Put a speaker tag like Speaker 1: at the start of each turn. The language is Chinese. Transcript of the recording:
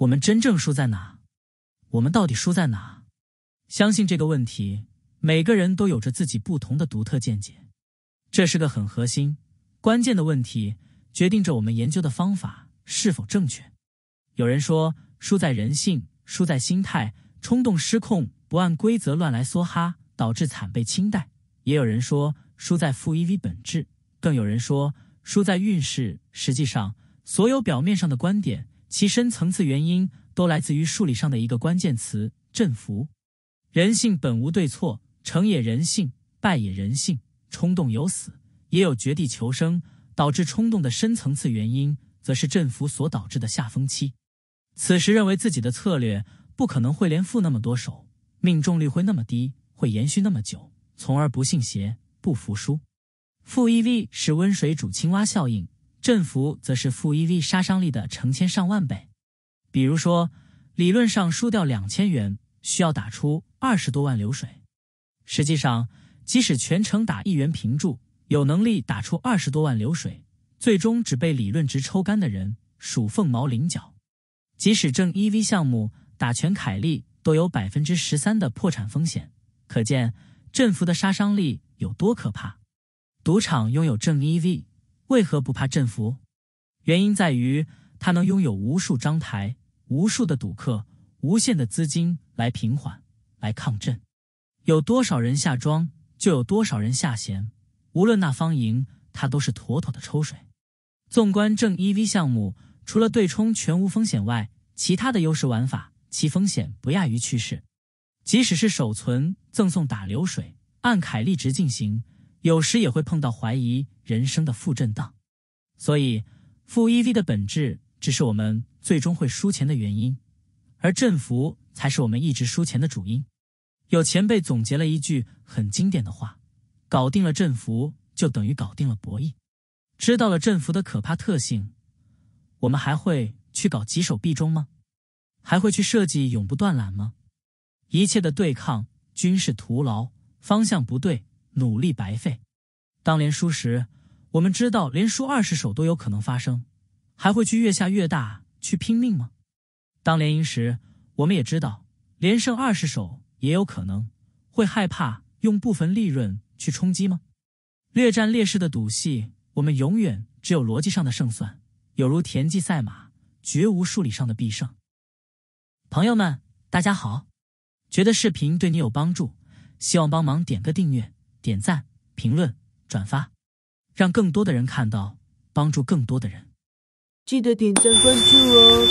Speaker 1: 我们真正输在哪？我们到底输在哪？相信这个问题，每个人都有着自己不同的独特见解。这是个很核心、关键的问题，决定着我们研究的方法是否正确。有人说，输在人性，输在心态，冲动失控，不按规则乱来，梭哈，导致惨被清代。也有人说，输在负 EV 本质；更有人说，输在运势。实际上，所有表面上的观点。其深层次原因都来自于数理上的一个关键词“振幅”。人性本无对错，成也人性，败也人性。冲动有死，也有绝地求生。导致冲动的深层次原因，则是振幅所导致的下风期。此时认为自己的策略不可能会连负那么多手，命中率会那么低，会延续那么久，从而不信邪、不服输。负 EV 是温水煮青蛙效应。振幅则是负 EV 杀伤力的成千上万倍，比如说，理论上输掉两千元需要打出二十多万流水，实际上即使全程打一元平注，有能力打出二十多万流水，最终只被理论值抽干的人数凤毛麟角。即使正 EV 项目打全凯利都有百分之十三的破产风险，可见振幅的杀伤力有多可怕。赌场拥有正 EV。为何不怕振幅？原因在于他能拥有无数张台、无数的赌客、无限的资金来平缓、来抗震。有多少人下庄，就有多少人下闲。无论那方赢，他都是妥妥的抽水。纵观正 EV 项目，除了对冲全无风险外，其他的优势玩法其风险不亚于趋势。即使是首存赠送打流水，按凯利值进行。有时也会碰到怀疑人生的负震荡，所以负 e v 的本质只是我们最终会输钱的原因，而振幅才是我们一直输钱的主因。有前辈总结了一句很经典的话：“搞定了振幅，就等于搞定了博弈。知道了振幅的可怕特性，我们还会去搞棘手币中吗？还会去设计永不断缆吗？一切的对抗均是徒劳，方向不对。”努力白费。当连输时，我们知道连输二十手都有可能发生，还会去越下越大去拼命吗？当连赢时，我们也知道连胜二十手也有可能，会害怕用部分利润去冲击吗？略占劣势的赌戏，我们永远只有逻辑上的胜算，有如田忌赛马，绝无数理上的必胜。朋友们，大家好，觉得视频对你有帮助，希望帮忙点个订阅。点赞、评论、转发，让更多的人看到，帮助更多的人。记得点赞关注哦。